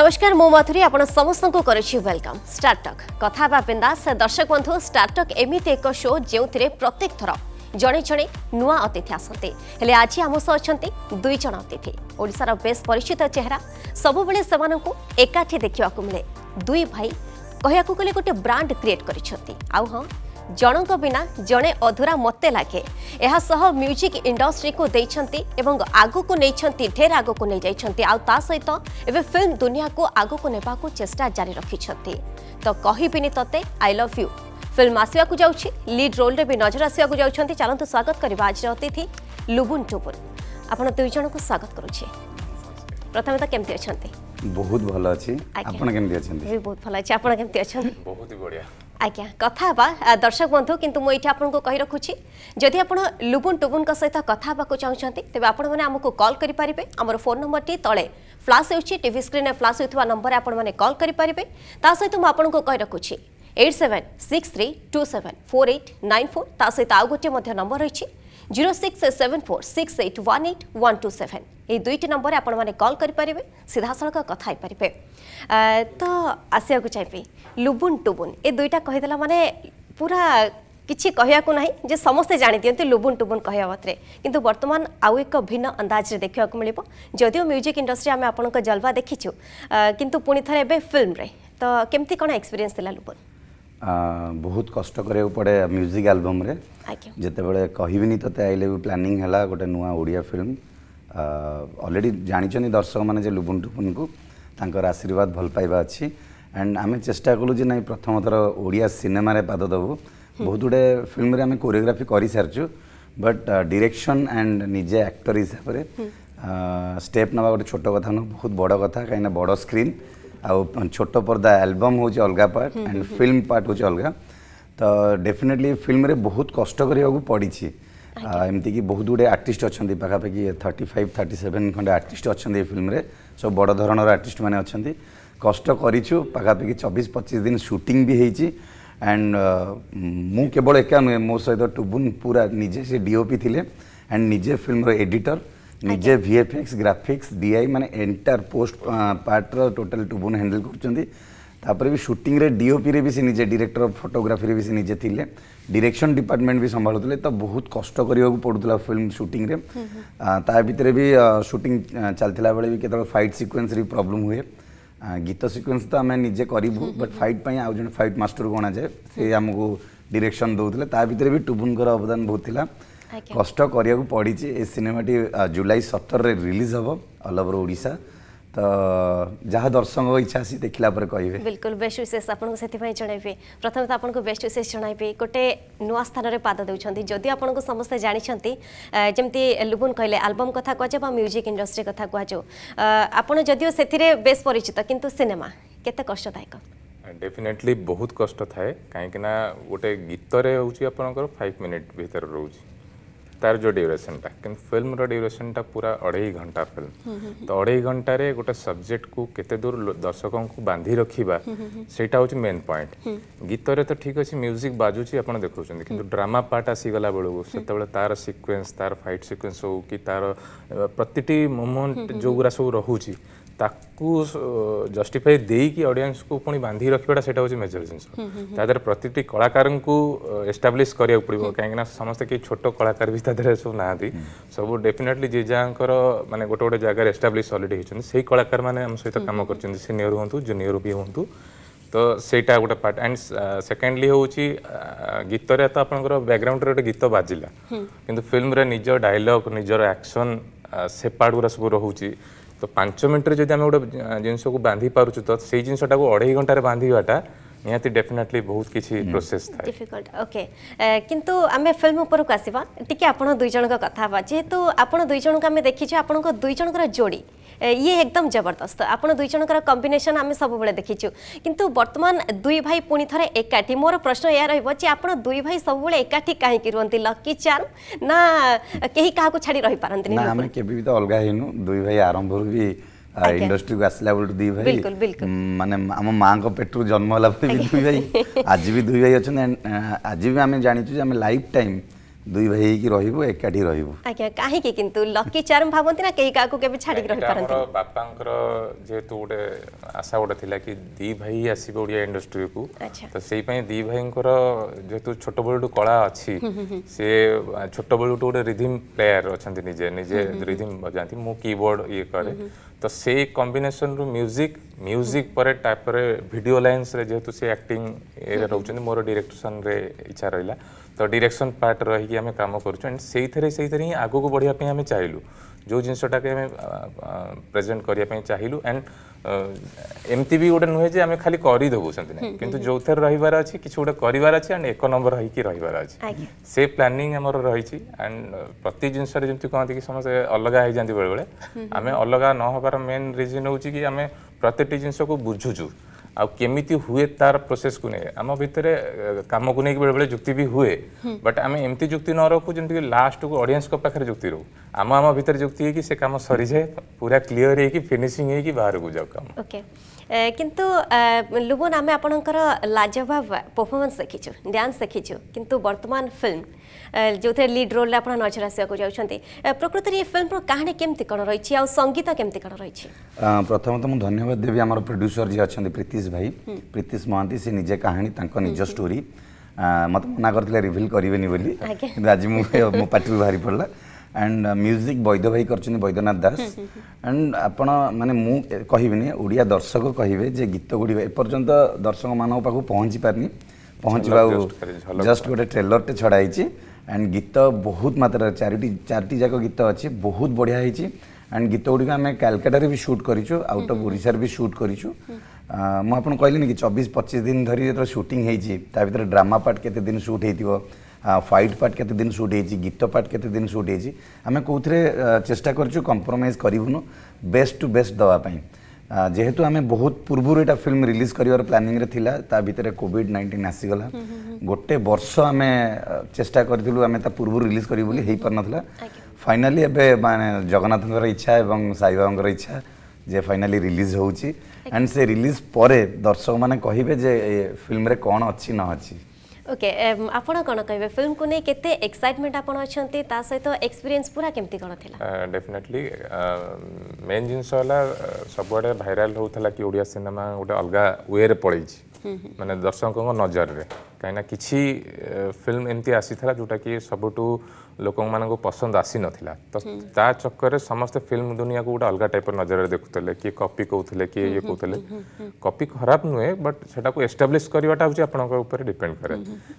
নমস্কার মো মথুরী আপনার সমস্ত করছি ওয়েলকম স্টারটক কথা বা বিন্দাস দর্শক বন্ধু স্টারটক এমিতি এক শো যে প্রত্যেক থর জনে জনে নূয়া অতিথি আসতে হলে আজ আম সহ অনেক দুই জন অতিথি ওড়শার বেশ পরিচিত চেহারা সবুলে সে একাঠি দেখা মিলে দুই ভাই কহা গেলে গোটে ব্রাণ্ড ক্রিয়েট করেছেন আউ হ্যাঁ ଜଣଙ୍କ ବିନା ଜଣେ ଅଧୁରା ମୋତେ ଲାଗେ ଏହା ସହ ମ୍ୟୁଜିକ୍ ଇଣ୍ଡଷ୍ଟ୍ରିକୁ ଦେଇଛନ୍ତି ଏବଂ ଆଗକୁ ନେଇଛନ୍ତି ଢେର ଆଗକୁ ନେଇଯାଇଛନ୍ତି ଆଉ ତା ସହିତ ଏବେ ଫିଲ୍ମ ଦୁନିଆକୁ ଆଗକୁ ନେବାକୁ ଚେଷ୍ଟା ଜାରି ରଖିଛନ୍ତି ତ କହିବିନି ତତେ ଆଇ ଲଭ୍ ୟୁ ଫିଲ୍ମ ଆସିବାକୁ ଯାଉଛି ଲିଡ୍ ରୋଲ୍ରେ ବି ନଜର ଆସିବାକୁ ଯାଉଛନ୍ତି ଚାଲନ୍ତୁ ସ୍ୱାଗତ କରିବା ଆଜିର ଅତିଥି ଲୁବୁନ୍ ଟୁବୁନ୍ ଆପଣ ଦୁଇ ଜଣଙ୍କୁ ସ୍ୱାଗତ କରୁଛି ପ୍ରଥମେ ତ କେମିତି ଅଛନ୍ତି ବହୁତ ଭଲ ଅଛି ଆପଣ କେମିତି ଅଛନ୍ତି ବହୁତ ଭଲ ଅଛି ଆପଣ କେମିତି ଅଛନ୍ତି ବହୁତ ବଢ଼ିଆ আজ্ঞা কথা হবা দর্শক বন্ধু কিন্তু মু এটি আপনার কই রাখুছি যদি আপনার লুবুন টুবুন সহিত কথা হওয়া চাহুন তবে আপনার আমি কল করে পারে আমার ফোন নম্বরটি তলে ফ্লাশ হচ্ছে টিভি স্ক্রিনে ফ্লাশ হওয়া নম্বরে আপনার কল করে পারে তা সহ মু আপনার কই রাখুছি eight seven six three two seven four eight nine four তা সহ আউ গোটি নম্বর রয়েছে zero six seven four six eight one eight one two seven এই দুইটি নম্বরে আপনার কল করে সিধাসলখ কথা হইপারে তো আসবাক চাইবি লুবুন টুবুন এ দুইটা কহিদেলা মানে পুরা କିଛି କହିବାକୁ ନାହିଁ ଯେ ସମସ୍ତେ ଜାଣିଦିଅନ୍ତି ଲୁବୁନ୍ ଟୁବୁନ୍ କହିବା ମାତ୍ରେ କିନ୍ତୁ ବର୍ତ୍ତମାନ ଆଉ ଏକ ଭିନ୍ନ ଅନ୍ଦାଜରେ ଦେଖିବାକୁ ମିଳିବ ଯଦିଓ ମ୍ୟୁଜିକ୍ ଇଣ୍ଡଷ୍ଟ୍ରି ଆମେ ଆପଣଙ୍କ ଜଲବା ଦେଖିଛୁ କିନ୍ତୁ ପୁଣି ଥରେ ଏବେ ଫିଲ୍ମରେ ତ କେମିତି କ'ଣ ଏକ୍ସପିରିଏନ୍ସ ଥିଲା ଲୁବୁନ୍ ବହୁତ କଷ୍ଟ କରିବାକୁ ପଡ଼େ ମ୍ୟୁଜିକ୍ ଆଲବମ୍ରେ ଯେତେବେଳେ କହିବିନି ତୋତେ ଆଇଲେ ବି ପ୍ଲାନିଂ ହେଲା ଗୋଟେ ନୂଆ ଓଡ଼ିଆ ଫିଲ୍ମ ଅଲରେଡ଼ି ଜାଣିଛନ୍ତି ଦର୍ଶକମାନେ ଯେ ଲୁବୁନ୍ ଟୁବୁନ୍କୁ ତାଙ୍କର ଆଶୀର୍ବାଦ ଭଲ ପାଇବା ଅଛି ଆଣ୍ଡ ଆମେ ଚେଷ୍ଟା କଲୁ ଯେ ନାଇଁ ପ୍ରଥମ ଥର ଓଡ଼ିଆ ସିନେମାରେ ପାଦ ଦେବୁ ବହୁତ ଗୁଡ଼ିଏ ଫିଲ୍ମରେ ଆମେ କୋରିଓଗ୍ରାଫି କରିସାରିଛୁ ବଟ୍ ଡିରେକ୍ସନ୍ ଆଣ୍ଡ ନିଜେ ଆକ୍ଟର ହିସାବରେ ଷ୍ଟେପ୍ ନେବା ଗୋଟେ ଛୋଟ କଥା ନୁହଁ ବହୁତ ବଡ଼ କଥା କାହିଁକିନା ବଡ଼ ସ୍କ୍ରିନ୍ ଆଉ ଛୋଟ ପର୍ଦ୍ଦା ଆଲବମ୍ ହେଉଛି ଅଲଗା ପାର୍ଟ ଆଣ୍ଡ ଫିଲ୍ମ ପାର୍ଟ ହେଉଛି ଅଲଗା ତ ଡେଫିନେଟଲି ଫିଲ୍ମରେ ବହୁତ କଷ୍ଟ କରିବାକୁ ପଡ଼ିଛି ଏମିତିକି ବହୁତ ଗୁଡ଼ିଏ ଆର୍ଟିଷ୍ଟ ଅଛନ୍ତି ପାଖାପାଖି ଥାର୍ଟି ଫାଇଭ୍ ଥାର୍ଟି ସେଭେନ୍ ଖଣ୍ଡେ ଆର୍ଟିଷ୍ଟ ଅଛନ୍ତି ଏ ଫିଲ୍ମରେ ସବୁ ବଡ଼ ଧରଣର ଆର୍ଟିଷ୍ଟମାନେ ଅଛନ୍ତି କଷ୍ଟ କରିଛୁ ପାଖାପାଖି ଚବିଶ ପଚିଶ ଦିନ ସୁଟିଂ ବି ହେଇଛି ଆଣ୍ଡ ମୁଁ କେବଳ ଏକା ନୁହେଁ ମୋ ସହିତ ଟୁବୁନ୍ ପୁରା ନିଜେ ସେ ଡିଓପି ଥିଲେ ଆଣ୍ଡ ନିଜେ ଫିଲ୍ମର ଏଡ଼ିଟର୍ निजे भिएफएक्स ग्राफिक्स डीआई मैंने एंटार पोस्ट पार्टर टोटाल टुबुन हैंडेल कर तापर भी सुटिंग रे डीओपी रे भी सी निजे डायरेक्टर ऑफ फोटोग्राफी रे भी से निजे थिले डायरेक्शन डिपार्टमेंट भी संभालुतले तो बहुत कष्ट करियो को पडुतला फिल्म सुटिंग रे हम्म, हम्म। ता भितरे भी सुटिंग चलथिला बेले भी केतल फाइट सीक्वेंस रे प्रॉब्लम हुए गीत सीक्वेंस तो हमें निजे करिबु बट फाइट पई आउ जने फाइट मास्टर कोना जाय से हमहु डायरेक्शन दउतले ता भितरे भी टुबुन कर अवदान बहुत थिला কষ্ট করা পড়ছে এ সিনেমাটি জুলাই সতরের রিলিজ হব অল ওভর ওড়শা তো যা দর্শক ইচ্ছা আসি দেখিলা পরে কহবে বিলকুল বেস্ট উইসেস আপনার সেপাই জনাইবে প্রথমে তো আপনার বেস্ট উইসেস জনাইবে গোটে নূয়া স্থানের পাদ দেছেন যদি আপনার সমস্ত জাঁচান যেমতি লুবুন কহিলেন আলবম কথা কুযাও বা মিউজিক ইন্ডস্ট্রি কথা কুযাও আপনার যদিও সেতিরে বেশ পরিচিত কিন্তু সিনেমা কেতে কষ্টদায়ক ডেফিনেটলি বহুত কষ্ট থাকে কাইকি না গোটে গীতরে হচ্ছে আপনার ফাইভ মিনিট ভিতরে রয়েছে तार जो ड्यूरेसनटा कि फिल्म ड्यूरेसनटा पूरा अढ़ाई घंटा फिल्म तो अढ़ाई घंटार गोटे सब्जेक्ट को केते दूर दर्शकों को बांधि रखा सेटा हूँ मेन पॉइंट गीतर तो ठीक अच्छे म्यूजिक बाजुची आप देखुं कि ड्रामा पार्ट आसीगला बेलू से तार सिक्वेन्स तार फाइट सिक्वेन्स हो कि तार प्रतिटी मोमेंट जो गुरा सब रोचे ତାକୁ ଜଷ୍ଟିଫାଇ ଦେଇକି ଅଡ଼ିଏନ୍ସକୁ ପୁଣି ବାନ୍ଧି ରଖିବାଟା ସେଇଟା ହେଉଛି ମେଜର ଜିନିଷ ତା ଦେହରେ ପ୍ରତିଟି କଳାକାରଙ୍କୁ ଏଷ୍ଟାବ୍ଲିଶ୍ କରିବାକୁ ପଡ଼ିବ କାହିଁକିନା ସମସ୍ତେ କେହି ଛୋଟ କଳାକାର ବି ତା ଦେହରେ ସବୁ ନାହାନ୍ତି ସବୁ ଡେଫିନେଟ୍ଲି ଯିଏ ଯାହାଙ୍କର ମାନେ ଗୋଟେ ଗୋଟେ ଜାଗାରେ ଏଷ୍ଟାବ୍ଲିଶ୍ ଅଲରେଡ଼ି ହେଇଛନ୍ତି ସେଇ କଳାକାରମାନେ ଆମ ସହିତ କାମ କରିଛନ୍ତି ସିନିୟର ହୁଅନ୍ତୁ ଜୁନିୟର ବି ହୁଅନ୍ତୁ ତ ସେଇଟା ଗୋଟେ ପାର୍ଟ ଆଣ୍ଡ ସେକେଣ୍ଡଲି ହେଉଛି ଗୀତରେ ତ ଆପଣଙ୍କର ବ୍ୟାକ୍ଗ୍ରାଉଣ୍ଡରେ ଗୋଟେ ଗୀତ ବାଜିଲା କିନ୍ତୁ ଫିଲ୍ମରେ ନିଜ ଡାଇଲଗ୍ ନିଜର ଆକ୍ସନ୍ ସେ ପାର୍ଟ ଗୁଡ଼ା ସବୁ ରହୁଛି ତ ପାଞ୍ଚ ମିନିଟ୍ରେ ଯଦି ଆମେ ଗୋଟେ ଜିନିଷକୁ ବାନ୍ଧି ପାରୁଛୁ ତ ସେଇ ଜିନିଷଟାକୁ ଅଢ଼େଇ ଘଣ୍ଟାରେ ବାନ୍ଧିବାଟା ନିହାତି ଡେଫିନେଟଲି ବହୁତ କିଛି ପ୍ରୋସେସ୍ ଥାଏ ଡିଫିକଲ୍ଟ ଓକେ କିନ୍ତୁ ଆମେ ଫିଲ୍ମ ଉପରକୁ ଆସିବା ଟିକେ ଆପଣ ଦୁଇ ଜଣଙ୍କ କଥା ହେବା ଯେହେତୁ ଆପଣ ଦୁଇ ଜଣଙ୍କୁ ଆମେ ଦେଖିଛୁ ଆପଣଙ୍କ ଦୁଇ ଜଣଙ୍କର ଯୋଡ଼ି ইয়ে একদম জবরদস্ত আপনার দুই জনকর কম্বিনেসন আমি সবুলে দেখিছু কিন্তু বর্তমান দুই ভাই পুঁ থে একাঠি মোর প্রশ্ন এ রহব যে আপনার দুই ভাই সবুলে একাঠি কী রুহতি লকি চার্ম না কে কাহকু ছাড়ি রহিপারতে না আমি কেবে তো অলগা হইনু দুই ভাই আরম্ভরু বি ইন্ডস্ট্রিକୁ ଆସିଲା ବେଳଠୁ ଦୁଇ ଭାଇ ମାନେ ଆମ ମାଆଙ୍କ ପେଟରୁ ଜନ୍ମ ହେଲା ପରେ ବି ଦୁଇ ଭାଇ ଆଜି ବି ଦୁଇ ଭାଇ ଅଛନ୍ତି ଆଜି ବି ଆମେ ଜାଣିଛୁ ଯେ ଆମେ ଲାଇଫ୍ ଟାଇମ୍ দুই ভাই হইকি রহিবু একাঠি রহিবু আজ্ঞা কাহিকি কিন্তু লকি চার্ম ভাবন্তি না কেই কাকু কেবে ছাড়িকি রহি পারন্তি আমার বাপাঙ্কর যেহেতু গোটে আশা গোটে থিলা কি দি ভাই আসিবে ওড়িয়া ইন্ডাস্ট্রি কু তো সেই পাই দি ভাইঙ্কর যেহেতু ছোট বেলটু কলা আছে সে ছোট বেলটু গোটে রিদিম প্লেয়ার অছন্তি নিজে নিজে রিদিম বজান্তি মু কিবোর্ড ইয়ে করে তো সেই কম্বিনেসন রু মিউজিক মিউজিক পরে তারপরে ভিডিও লাইন্স রে যেহেতু সে অ্যাক্টিং এ রহুচন্তি মোর ডিরেকশন রে ইচ্ছা রহিলা ତ ଡିରେକ୍ସନ୍ ପାର୍ଟ ରହିକି ଆମେ କାମ କରୁଛୁ ଆଣ୍ଡ ସେଇଥିରେ ସେଇଥିରେ ହିଁ ଆଗକୁ ବଢ଼ିବା ପାଇଁ ଆମେ ଚାହିଁଲୁ ଯେଉଁ ଜିନିଷଟାକୁ ଆମେ ପ୍ରେଜେଣ୍ଟ କରିବା ପାଇଁ ଚାହିଁଲୁ ଆଣ୍ଡ ଏମିତି ବି ଗୋଟେ ନୁହେଁ ଯେ ଆମେ ଖାଲି କରିଦେବୁ ସେମିତି ନାହିଁ କିନ୍ତୁ ଯେଉଁଥିରେ ରହିବାର ଅଛି କିଛି ଗୋଟେ କରିବାର ଅଛି ଆଣ୍ଡ ଏକ ନମ୍ବର ହେଇକି ରହିବାର ଅଛି ସେ ପ୍ଲାନିଂ ଆମର ରହିଛି ଆଣ୍ଡ ପ୍ରତି ଜିନିଷରେ ଯେମିତି କହନ୍ତି କି ସମସ୍ତେ ଅଲଗା ହେଇଯାନ୍ତି ବେଳେବେଳେ ଆମେ ଅଲଗା ନ ହେବାର ମେନ୍ ରିଜନ୍ ହେଉଛି କି ଆମେ ପ୍ରତିଟି ଜିନିଷକୁ ବୁଝୁଛୁ ଆଉ କେମିତି ହୁଏ ତାର ପ୍ରୋସେସକୁ ନେଇ ଆମ ଭିତରେ କାମକୁ ନେଇକି ବେଳେବେଳେ ଯୁକ୍ତି ବି ହୁଏ ବଟ୍ ଆମେ ଏମିତି ଯୁକ୍ତି ନ ରଖୁ ଯେମିତିକି ଲାଷ୍ଟକୁ ଅଡ଼ିଏନ୍ସଙ୍କ ପାଖରେ ଯୁକ୍ତି ରହୁ ଆମ ଆମ ଭିତରେ ଯୁକ୍ତି ହେଇକି ସେ କାମ ସରିଯାଏ ପୁରା କ୍ଲିଅର ହେଇକି ଫିନିସିଂ ହେଇକି ବାହାରକୁ ଯାଉ କାମ ଓକେ কিন্তু লুবন আমি আপনার লাজবাব পারফরমেন্স দেখিছু ডান্স দেখিছু কিন্তু বর্তমান ফিল্ম যে লিড রোল আপনার নজর আসবাক যাচ্ছেন প্রকৃতির এই ফিল্ম কাহিনী কেমতি কম রয়েছে আর সঙ্গীত কেমতি কম রয়েছে প্রথমত মু ধন্যবাদ দেবী আমার প্রড্যুসর যে অনেক প্রীতিশ ভাই প্রীতিশ মহান্তি সে নিজে কাহিনী তাঁর নিজ স্টোরি মতো মনা করলে রিভিল করবেনি বলে কিন্তু আজ মো পাটি বাহারি পড়লা ଆଣ୍ଡ ମ୍ୟୁଜିକ୍ ବୈଦ ଭାଇ କରିଛନ୍ତି ବୈଦ୍ୟନାଥ ଦାସ ଆଣ୍ଡ ଆପଣ ମାନେ ମୁଁ କହିବିନି ଓଡ଼ିଆ ଦର୍ଶକ କହିବେ ଯେ ଗୀତ ଗୁଡ଼ିକ ଏପର୍ଯ୍ୟନ୍ତ ଦର୍ଶକମାନଙ୍କ ପାଖକୁ ପହଞ୍ଚି ପାରିନି ପହଞ୍ଚିବାକୁ ଜଷ୍ଟ ଗୋଟେ ଟ୍ରେଲରଟେ ଛଡ଼ା ହେଇଛି ଆଣ୍ଡ ଗୀତ ବହୁତ ମାତ୍ରାରେ ଚାରିଟି ଚାରିଟି ଯାକ ଗୀତ ଅଛି ବହୁତ ବଢ଼ିଆ ହେଇଛି ଆଣ୍ଡ ଗୀତ ଗୁଡ଼ିକ ଆମେ କାଲକାଟାରେ ବି ସୁଟ୍ କରିଛୁ ଆଉଟ୍ ଅଫ୍ ଓଡ଼ିଶାରେ ବି ସୁଟ୍ କରିଛୁ ମୁଁ ଆପଣଙ୍କୁ କହିଲିନି କି ଚବିଶ ପଚିଶ ଦିନ ଧରି ଯେତେବେଳେ ସୁଟିଂ ହେଇଛି ତା ଭିତରେ ଡ୍ରାମା ପାର୍ଟ କେତେ ଦିନ ସୁଟ୍ ହେଇଥିବ ফাইট পার্ট কেতে দিন শুট হয়েছি গীত পার্ট কেতে দিন শুট হয়েছি আমি কোথায় চেষ্টা করছু কম্প্রোমাইজ করবুনু বেস্ট টু বেস্ট দেওয়া যেহেতু আমি বহুত পূর্বর এটা ফিল্ম রিলিজ করার প্ল্যানিংরে লা তা ভিতরে কোভিড নাইন্টিন আসিগলা গোটে বর্ষ আমি চেষ্টা করেছিল আমি তা পূর্ব রিলিজ করি বলে হয়ে পারিনথিলা ফাইনালি এবে মানে জগন্নাথঙ্কর ইচ্ছা এবং সাইবাবাঙ্কর ইচ্ছা যে ফাইনালি রিলিজ হচ্ছে অ্যান্ড সে রিলিজ পরে দর্শক মানে কহবে যে ফিল্মরে কোণ অছি ন অছি ওকে আপনার কোণ কহবে ফিল্ম কু নিয়ে কেতে এক্সাইটমেন্ট আপনার অনেক তা সহিত এক্সপিরিয়েন্স পুরা কেমতি কোণ লা ডেফিনেটলি মেন জিনিস হলা সবুড়ে ভাইরাল হোলা কি ওড়িয়া সিনেমা গোটে অলগা ওয়ে রে পড়াইছি মানে দর্শকঙ্ নজরের কাইনা কিছি ফিল্ম এমতি আসি থালা জোটা কি সবটো লোকমানক পছন্দ আসি ন থিলা তা চক্করে সমস্ত ফিল্ম দুনিয়া কো অলগা টাইপৰ নজৰৰে দেখুতলে কি কপি কোতলে কি ই কোতলে কপি খারাপ নহয় বাট সেটা কো এষ্টেবলিশ কৰিবটা হ'ব আপোনাক ওপৰ ডিপেন্ড কৰে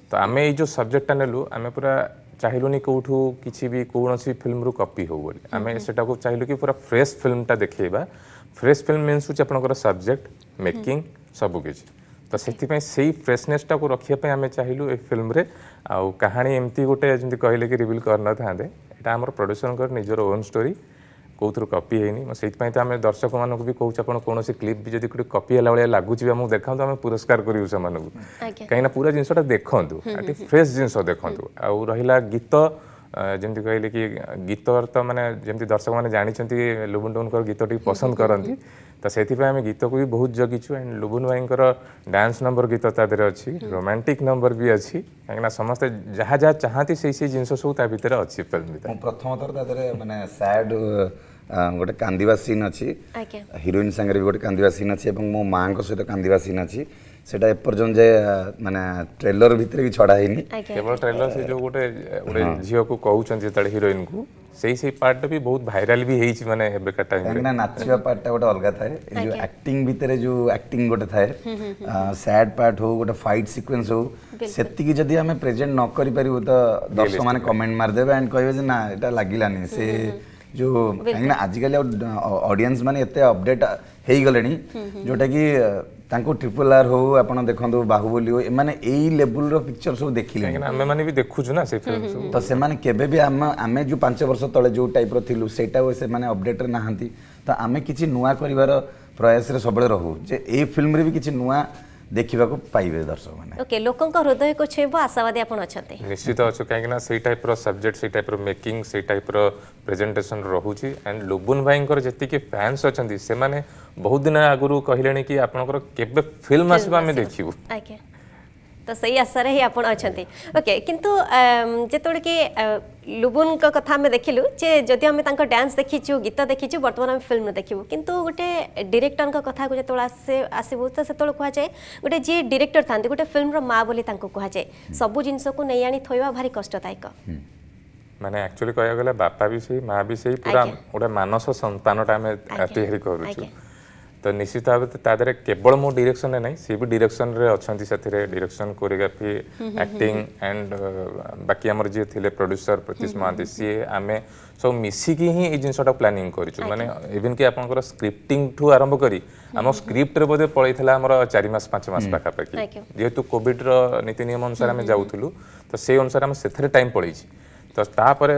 তো আমি এই যে সাবজেক্ট টানেলু আমি पुरा চাইলনি কোউটু কিছিবি কোনসি ফিল্মৰ কপি হ'ব আমি সেটা কো চাইলু কি पुरा ফ্ৰেশ ফিল্মটা দেখিবা ফ্ৰেশ ফিল্ম মেনস হ'চ আপোনাকৰ সাবজেক্ট মেকিং সবো কি तो से फ्रेशनेसटा को रखापी आम चाहिए ये फिल्म आउ कहानी एमती गोटे कहले कि रिविल कर न था यहाँ आम प्रड्यूसर निजर ओन स्टोरी कौ थोर कपी है से आम दर्शक मानक भी कौच कौन से क्लीप भी जो कपी है भाई लगुच देखा तो आम पुरस्कार करूँ से कहीं पूरा जिनसा देखते फ्रेश जिन देखु आ रहा गीत जमी कहले कि गीत तो मानते दर्शक मैंने जानते लुबुन टुबुन गीत पसंद करती ତ ସେଥିପାଇଁ ଆମେ ଗୀତକୁ ବି ବହୁତ ଜଗିଛୁ ଆଣ୍ଡ ଲୁବୁନ ଭାଇଙ୍କର ଡ୍ୟାନ୍ସ ନମ୍ବର ଗୀତ ତା ଦେହରେ ଅଛି ରୋମାଣ୍ଟିକ୍ ନମ୍ବର ବି ଅଛି କାହିଁକିନା ସମସ୍ତେ ଯାହା ଯାହା ଚାହାନ୍ତି ସେଇ ସେଇ ଜିନିଷ ସବୁ ତା ଭିତରେ ଅଛି ଫିଲ୍ମ ଭିତରେ ତା ଦେହରେ ମାନେ ସ୍ୟାଡ୍ ଗୋଟେ କାନ୍ଦିବା ସିନ୍ ଅଛି ହିରୋଇନ୍ ସାଙ୍ଗରେ ବି ଗୋଟେ କାନ୍ଦିବା ସିନ୍ ଅଛି ଏବଂ ମୋ ମାଆଙ୍କ ସହିତ କାନ୍ଦିବା ସିନ୍ ଅଛି সেটা ଏପର୍ଯ୍ୟନ୍ତ যে ମାନେ ট্রেলর ভিতরে কি ছড়া হয়নি কেবল ট্রেলর সে যে ଗୋଟେ গোটে ঝিওকু কহুচন্তি যেতବେଳେ হিরোইন সেই সেই পার্টটা ବି ବହୁତ ଭାଇରାଲ ବି ହେଇଛି ମାନେ ଏବେକା ଟାଇମରେ କାହିଁକିନା ନାଚିବା ପାର୍ଟଟା ଗୋଟେ ଅଲଗା ଥାଏ ଏ ଯୋଉ ଆକ୍ଟିଂ ଭିତରେ ଯୋଉ ଆକ୍ଟିଂ ଗୋଟେ ଥାଏ ସ୍ୟାଡ୍ ପାର୍ଟ ହଉ ଗୋଟେ ଫାଇଟ୍ ସିକ୍ୱେନ୍ସ ହଉ ସେତିକି ଯଦି ଆମେ ପ୍ରେଜେଣ୍ଟ ନ କରିପାରିବୁ ତ ଦର୍ଶକମାନେ କମେଣ୍ଟ ମାରିଦେବେ ଆଣ୍ଡ କହିବେ ଯେ ନା ଏଇଟା ଲାଗିଲାନି ସେ जो କାହିଁକିନା ଆଜିକାଲି ଆଉ ଅଡ଼ିଏନ୍ସ ମାନେ ଏତେ ଅପଡେଟ୍ ହେଇଗଲେଣି ଯେଉଁଟାକି ତାଙ୍କୁ ଟ୍ରିପଲ୍ ଆର୍ ହଉ ଆପଣ ଦେଖନ୍ତୁ ବାହୁବଲି ହଉ ଏମାନେ ଏଇ ଲେବୁଲର ପିକ୍ଚର ସବୁ ଦେଖିଲେଣି ଆମେମାନେ ବି ଦେଖୁଛୁ ନା ସେ ଫିଲ୍ମ ସବୁ ତ ସେମାନେ କେବେ ବି ଆମେ ଆମେ ଯେଉଁ ପାଞ୍ଚ ବର୍ଷ ତଳେ ଯେଉଁ ଟାଇପ୍ର ଥିଲୁ ସେଇଟା ସେମାନେ ଅପଡେଟ୍ରେ ନାହାନ୍ତି ତ ଆମେ କିଛି ନୂଆ କରିବାର ପ୍ରୟାସରେ ସବୁବେଳେ ରହୁ ଯେ ଏଇ ଫିଲ୍ମରେ ବି କିଛି ନୂଆ ଦେଖିବାକୁ ପାଇବେ ଦର୍ଶକମାନେ ଓକେ ଲୋକଙ୍କ ହୃଦୟକୁ ଛୁଇଁବ ଆଶାବାଦୀ ଆପଣ ଅଛନ୍ତି ନିଶ୍ଚିତ ଅଛୁ କାହିଁକିନା ସେଇ ଟାଇପ୍ର ସବଜେକ୍ଟ ସେଇ ଟାଇପ୍ର ମେକିଂ ସେଇ ଟାଇପ୍ର ପ୍ରେଜେଣ୍ଟେସନ୍ ରହୁଛି ଆଣ୍ଡ ଲୁବୁନ ଭାଇଙ୍କର ଯେତିକି ଫ୍ୟାନ୍ସ ଅଛନ୍ତି ସେମାନେ ବହୁତ ଦିନ ଆଗରୁ କହିଲେଣି କି ଆପଣଙ୍କର କେବେ ଫିଲ୍ମ ଆସିବ ଆମେ ଦେଖିବୁ ଆଜ୍ଞା ତ ସେଇ ଆଶାରେ ହିଁ ଆପଣ ଅଛନ୍ତି ଓକେ କିନ୍ତୁ ଯେତେବେଳେ କି ଲୁବୁନଙ୍କ କଥା ଆମେ ଦେଖିଲୁ ଯେ ଯଦି ଆମେ ତାଙ୍କ ଡ୍ୟାନ୍ସ ଦେଖିଛୁ ଗୀତ ଦେଖିଛୁ ବର୍ତ୍ତମାନ ଆମେ ଫିଲ୍ମ ଦେଖିବୁ କିନ୍ତୁ ଗୋଟେ ଡିରେକ୍ଟରଙ୍କ କଥାକୁ ଯେତେବେଳେ ଆସେ ଆସିବୁ ତ ସେତେବେଳେ କୁହାଯାଏ ଗୋଟେ ଯିଏ ଡିରେକ୍ଟର ଥାନ୍ତି ଗୋଟେ ଫିଲ୍ମର ମା ବୋଲି ତାଙ୍କୁ କୁହାଯାଏ ସବୁ ଜିନିଷକୁ ନେଇ ଆଣି ଥୋଇବା ଭାରି କଷ୍ଟଦାୟକ ମାନେ ଆକ୍ଚୁଆଲି କହିବାକୁ ଗଲେ ବାପା ବି ସେଇ ମା ବି ସେଇ ପୁରା ଗୋଟେ ମାନସ ସନ୍ତାନଟା ଆମେ ତିଆରି କରୁଛୁ ତ ନିଶ୍ଚିତ ଭାବେ ତା ଦେହରେ କେବଳ ମୋ ଡିରେକ୍ସନରେ ନାହିଁ ସିଏ ବି ଡିରେକ୍ସନରେ ଅଛନ୍ତି ସେଥିରେ ଡିରେକ୍ସନ କୋରିଓଗ୍ରାଫି ଆକ୍ଟିଂ ଆଣ୍ଡ ବାକି ଆମର ଯିଏ ଥିଲେ ପ୍ରଡ୍ୟୁସର ପ୍ରତୀଶ ମହାନ୍ତି ସିଏ ଆମେ ସବୁ ମିଶିକି ହିଁ ଏଇ ଜିନିଷଟା ପ୍ଲାନିଂ କରିଛୁ ମାନେ ଇଭିନ୍ କି ଆପଣଙ୍କର ସ୍କ୍ରିପ୍ଟିଂଠୁ ଆରମ୍ଭ କରି ଆମ ସ୍କ୍ରିପ୍ଟରେ ବୋଧେ ପଳେଇଥିଲା ଆମର ଚାରି ମାସ ପାଞ୍ଚ ମାସ ପାଖାପାଖି ଯେହେତୁ କୋଭିଡର ନୀତି ନିୟମ ଅନୁସାରେ ଆମେ ଯାଉଥିଲୁ ତ ସେଇ ଅନୁସାରେ ଆମେ ସେଥିରେ ଟାଇମ୍ ପଳେଇଛି ତ ତାପରେ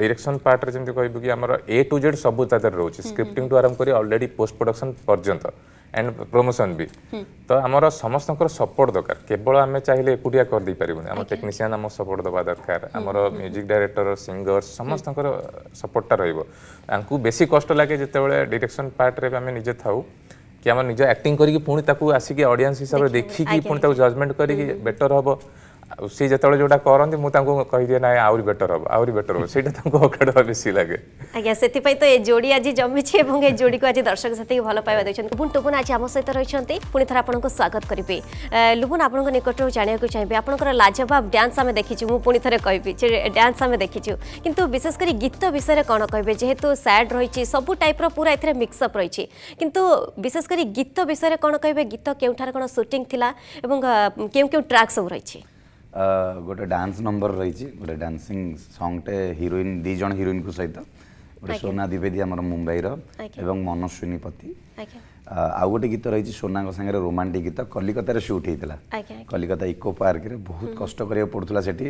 ଡିରେକ୍ସନ୍ ପାର୍ଟରେ ଯେମିତି କହିବୁ କି ଆମର ଏ ଟୁ ଜେଡ୍ ସବୁ ତା ଦେହରେ ରହୁଛି ସ୍କ୍ରିପ୍ଟିଂଠୁ ଆରମ୍ଭ କରି ଅଲରେଡ଼ି ପୋଷ୍ଟ ପ୍ରଡ଼କ୍ସନ୍ ପର୍ଯ୍ୟନ୍ତ ଆଣ୍ଡ ପ୍ରମୋସନ୍ ବି ତ ଆମର ସମସ୍ତଙ୍କର ସପୋର୍ଟ ଦରକାର କେବଳ ଆମେ ଚାହିଁଲେ ଏକୁଟିଆ କରିଦେଇପାରିବୁନି ଆମ ଟେକ୍ନିସିଆନ୍ ଆମ ସପୋର୍ଟ ଦେବା ଦରକାର ଆମର ମ୍ୟୁଜିକ୍ ଡାଇରେକ୍ଟର ସିଙ୍ଗର ସମସ୍ତଙ୍କର ସପୋର୍ଟଟା ରହିବ ତାଙ୍କୁ ବେଶୀ କଷ୍ଟ ଲାଗେ ଯେତେବେଳେ ଡିରେକ୍ସନ୍ ପାର୍ଟରେ ବି ଆମେ ନିଜେ ଥାଉ କି ଆମର ନିଜ ଆକ୍ଟିଂ କରିକି ପୁଣି ତାକୁ ଆସିକି ଅଡ଼ିଏନ୍ସ ହିସାବରେ ଦେଖିକି ପୁଣି ତାକୁ ଜଜ୍ମେଣ୍ଟ କରିକି ବେଟର୍ ହେବ ଆଉ ସେ ଯେତେବେଳେ ଯୋଉଟା କରନ୍ତି ମୁଁ ତାଙ୍କୁ କହିଦିଏ ନାଇଁ ଆହୁରି ବେଟର ହବ ଆହୁରି ବେଟର ହବ ସେଇଟା ତାଙ୍କୁ ଅକାଢ଼ ବେଶୀ ଲାଗେ ଆଜ୍ଞା ସେଥିପାଇଁ ତ ଏ ଯୋଡ଼ି ଆଜି ଜମିଛି ଏବଂ ଏ ଯୋଡ଼ିକୁ ଆଜି ଦର୍ଶକ ସେତିକି ଭଲ ପାଇବା ଦେଇଛନ୍ତି ଲୁବୁନ ଟୁବୁନ ଆଜି ଆମ ସହିତ ରହିଛନ୍ତି ପୁଣି ଥରେ ଆପଣଙ୍କୁ ସ୍ୱାଗତ କରିବି ଲୁବୁନ ଆପଣଙ୍କ ନିକଟରୁ ଜାଣିବାକୁ ଚାହିଁବି ଆପଣଙ୍କର ଲାଜବାବ ଡ୍ୟାନ୍ସ ଆମେ ଦେଖିଛୁ ମୁଁ ପୁଣି ଥରେ କହିବି ଯେ ଡ୍ୟାନ୍ସ ଆମେ ଦେଖିଛୁ କିନ୍ତୁ ବିଶେଷ କରି ଗୀତ ବିଷୟରେ କ'ଣ କହିବେ ଯେହେତୁ ସ୍ୟାଡ୍ ରହିଛି ସବୁ ଟାଇପ୍ର ପୁରା ଏଥିରେ ମିକ୍ସଅପ୍ ରହିଛି କିନ୍ତୁ ବିଶେଷ କରି ଗୀତ ବିଷୟରେ କ'ଣ କହିବେ ଗୀତ କେଉଁଠାରେ କ'ଣ ସୁଟିଂ ଥିଲା ଏବଂ କେଉଁ କେଉଁ ଟ୍ରାକ୍ ସବୁ ରହିଛି गोटे डांस नंबर रही गोटे डांसिंग सङ्गटे हिरोइन दुईजना हिरोइन को सहित ଗୋଟେ ସୋନା ଦ୍ୱିବେଦୀ ଆମର ମୁମ୍ବାଇର ଏବଂ ମନସ୍ୱିନୀପତି ଆଉ ଗୋଟେ ଗୀତ ରହିଛି ସୋନାଙ୍କ ସାଙ୍ଗରେ ରୋମାଣ୍ଟିକ ଗୀତ କଲିକତାରେ ସୁଟ୍ ହେଇଥିଲା କଲିକତା ଇକୋ ପାର୍କରେ ବହୁତ କଷ୍ଟ କରିବାକୁ ପଡ଼ୁଥିଲା ସେଠି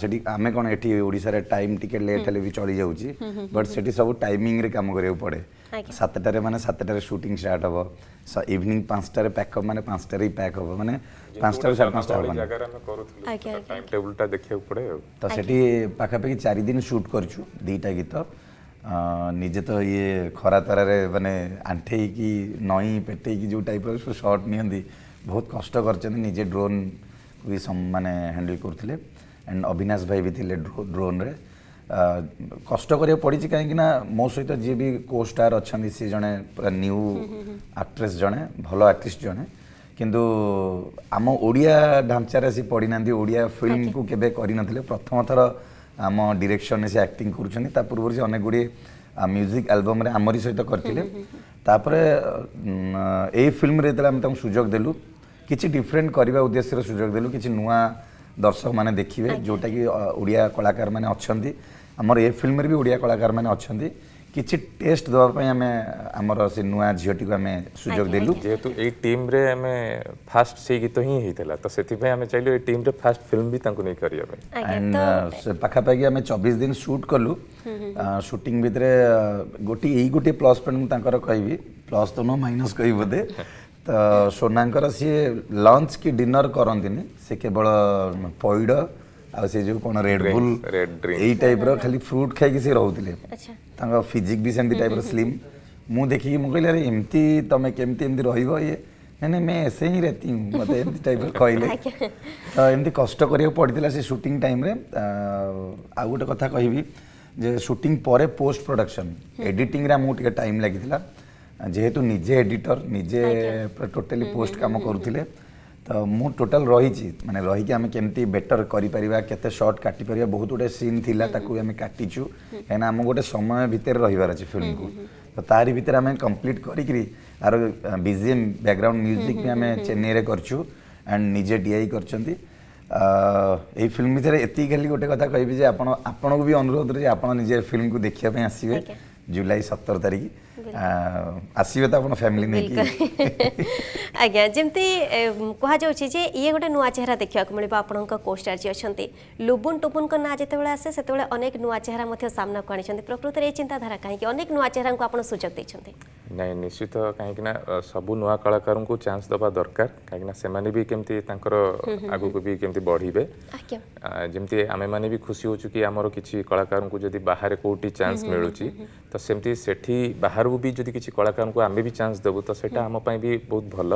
ସେଠି ଆମେ କ'ଣ ଏଠି ଓଡ଼ିଶାରେ ଟାଇମ୍ ଟିକେ ଲେଟ୍ ହେଲେ ବି ଚଳିଯାଉଛି ବଟ୍ ସେଠି ସବୁ ଟାଇମିଂରେ କାମ କରିବାକୁ ପଡ଼େ ସାତଟାରେ ମାନେ ସାତଟାରେ ସୁଟିଂ ଷ୍ଟାର୍ଟ ହେବ ଇଭିନିଂ ପାଞ୍ଚଟାରେ ପ୍ୟାକ୍ ମାନେ ପାଞ୍ଚଟାରେ ହିଁ ପ୍ୟାକ୍ ହେବ ମାନେ ପାଞ୍ଚଟାରୁ ସାଢ଼େ ପାଞ୍ଚଟା ହେବ ତ ସେଠି ପାଖାପାଖି ଚାରି ଦିନ ସୁଟ୍ କରିଛୁ ଦୁଇଟା ଗୀତ ନିଜେ ତ ଇଏ ଖରା ତାରାରେ ମାନେ ଆଣ୍ଠେଇକି ନଈ ପେଟେଇକି ଯେଉଁ ଟାଇପ୍ର ସବୁ ସର୍ଟ ନିଅନ୍ତି ବହୁତ କଷ୍ଟ କରିଛନ୍ତି ନିଜେ ଡ୍ରୋନ୍ ବି ମାନେ ହ୍ୟାଣ୍ଡେଲ୍ କରୁଥିଲେ ଆଣ୍ଡ ଅବିନାଶ ଭାଇ ବି ଥିଲେ ଡ୍ରୋନ୍ରେ କଷ୍ଟ କରିବାକୁ ପଡ଼ିଛି କାହିଁକିନା ମୋ ସହିତ ଯିଏ ବି କୋ ଷ୍ଟାର୍ ଅଛନ୍ତି ସିଏ ଜଣେ ପୁରା ନ୍ୟୁ ଆକ୍ଟ୍ରେସ୍ ଜଣେ ଭଲ ଆର୍ଟିଷ୍ଟ ଜଣେ କିନ୍ତୁ ଆମ ଓଡ଼ିଆ ଢାଞ୍ଚାରେ ସେ ପଢ଼ିନାହାନ୍ତି ଓଡ଼ିଆ ଫିଲ୍ମକୁ କେବେ କରିନଥିଲେ ପ୍ରଥମ ଥର ଆମ ଡିରେକ୍ସନରେ ସେ ଆକ୍ଟିଂ କରୁଛନ୍ତି ତା ପୂର୍ବରୁ ସେ ଅନେକ ଗୁଡ଼ିଏ ମ୍ୟୁଜିକ୍ ଆଲବମ୍ରେ ଆମରି ସହିତ କରିଥିଲେ ତାପରେ ଏଇ ଫିଲ୍ମରେ ଯେତେବେଳେ ଆମେ ତାଙ୍କୁ ସୁଯୋଗ ଦେଲୁ କିଛି ଡିଫରେଣ୍ଟ କରିବା ଉଦ୍ଦେଶ୍ୟରେ ସୁଯୋଗ ଦେଲୁ କିଛି ନୂଆ ଦର୍ଶକମାନେ ଦେଖିବେ ଯେଉଁଟାକି ଓଡ଼ିଆ କଳାକାରମାନେ ଅଛନ୍ତି ଆମର ଏ ଫିଲ୍ମରେ ବି ଓଡ଼ିଆ କଳାକାରମାନେ ଅଛନ୍ତି किसी टेस्ट दवापमें से नुआ झीटी को आम सुजोग देलु जेहेतु ये टीम फास्ट तो तो तो uh, से हम्म, हम्म। uh, uh, गीत ही तो से आम चाहिए टीम फास्ट फिल्म भी नहीं करेंगे एंड पखापाखि आम चबीस दिन सुट कलु सुटिंग भितर गोटे यही गोटे प्लस पॉइंट मुझे कह प्लस तो नुह माइनस कह बोधे तो सोनाकर सी लंच कि डिनर करती केवल पैड़ ଆଉ ସେ ଯେଉଁ କ'ଣ ରେଡ୍ ବୁଲ୍ ଏଇ ଟାଇପ୍ର ଖାଲି ଫ୍ରୁଟ୍ ଖାଇକି ସେ ରହୁଥିଲେ ତାଙ୍କ ଫିଜିକ୍ ବି ସେମିତି ଟାଇପ୍ର ସ୍ଲିମ୍ ମୁଁ ଦେଖିକି ମୁଁ କହିଲି ଆରେ ଏମିତି ତମେ କେମିତି ଏମିତି ରହିବ ଇଏ ନାଇଁ ନାଇଁ ମେ ଏସେ ହିଁ ରେତି ହୁଁ ମୋତେ ଏମିତି ଟାଇପ୍ର କହିଲେ ତ ଏମିତି କଷ୍ଟ କରିବାକୁ ପଡ଼ିଥିଲା ସେ ସୁଟିଂ ଟାଇମ୍ରେ ଆଉ ଗୋଟେ କଥା କହିବି ଯେ ସୁଟିଂ ପରେ ପୋଷ୍ଟ ପ୍ରଡକ୍ସନ୍ ଏଡିଟିଂରେ ଆମକୁ ଟିକେ ଟାଇମ୍ ଲାଗିଥିଲା ଯେହେତୁ ନିଜେ ଏଡିଟର ନିଜେ ଟୋଟାଲି ପୋଷ୍ଟ କାମ କରୁଥିଲେ ମୁଁ ଟୋଟାଲ୍ ରହିଛି ମାନେ ରହିକି ଆମେ କେମିତି ବେଟର୍ କରିପାରିବା କେତେ ସର୍ଟ କାଟିପାରିବା ବହୁତ ଗୋଟେ ସିନ୍ ଥିଲା ତାକୁ ଆମେ କାଟିଛୁ କାହିଁକିନା ଆମକୁ ଗୋଟେ ସମୟ ଭିତରେ ରହିବାର ଅଛି ଫିଲ୍ମକୁ ତ ତାରି ଭିତରେ ଆମେ କମ୍ପ୍ଲିଟ୍ କରିକିରି ଆର ବିଜିଏମ୍ ବ୍ୟାକ୍ଗ୍ରାଉଣ୍ଡ ମ୍ୟୁଜିକ୍ ବି ଆମେ ଚେନ୍ନାଇରେ କରିଛୁ ଆଣ୍ଡ ନିଜେ ଡିଆଇ କରିଛନ୍ତି ଫିଲ୍ମ ଭିତରେ ଏତିକି ଖାଲି ଗୋଟେ କଥା କହିବି ଯେ ଆପଣ ଆପଣଙ୍କୁ ବି বি ଯେ ଆପଣ ନିଜେ ଫିଲ୍ମକୁ ଦେଖିବା ପାଇଁ ଆସିବେ ଜୁଲାଇ ସତର ତାରିଖ ଆସିବେ ତ ଆପଣ ଫ୍ୟାମିଲି ନେଇକି ଆଜ୍ଞା ଯେମିତି କୁହାଯାଉଛି ଯେ ଇଏ ଗୋଟେ ନୂଆ ଚେହେରା ଦେଖିବାକୁ ମିଳିବ ଆପଣଙ୍କ କୋଷ୍ଟାର ଯିଏ ଅଛନ୍ତି ଲୁବୁନ ଟୁବୁନଙ୍କ ନାଁ ଯେତେବେଳେ ଆସେ ସେତେବେଳେ ଅନେକ ନୂଆ ଚେହେରା ମଧ୍ୟ ସାମ୍ନାକୁ ଆଣିଛନ୍ତି ପ୍ରକୃତରେ ଏ ଚିନ୍ତାଧାରା କାହିଁକି ଅନେକ ନୂଆ ଚେହେରାଙ୍କୁ ଆପଣ ସୁଯୋଗ ଦେଇଛନ୍ତି ନାଇଁ ନିଶ୍ଚିତ କାହିଁକିନା ସବୁ ନୂଆ କଳାକାରଙ୍କୁ ଚାନ୍ସ ଦେବା ଦରକାର କାହିଁକିନା ସେମାନେ ବି କେମିତି ତାଙ୍କର ଆଗକୁ ବି କେମିତି ବଢ଼ିବେ ଯେମିତି ଆମେମାନେ ବି ଖୁସି ହେଉଛୁ କି ଆମର କିଛି କଳାକାରଙ୍କୁ ଯଦି ବାହାରେ କେଉଁଠି ଚାନ୍ସ ମିଳୁଛି ତ ସେମିତି ସେଠି ବାହାରୁ ବାହାରକୁ ବି ଯଦି କିଛି କଳାକାରଙ୍କୁ ଆମେ ବି ଚାନ୍ସ ଦେବୁ ତ ସେଇଟା ଆମ ପାଇଁ ବି ବହୁତ ଭଲ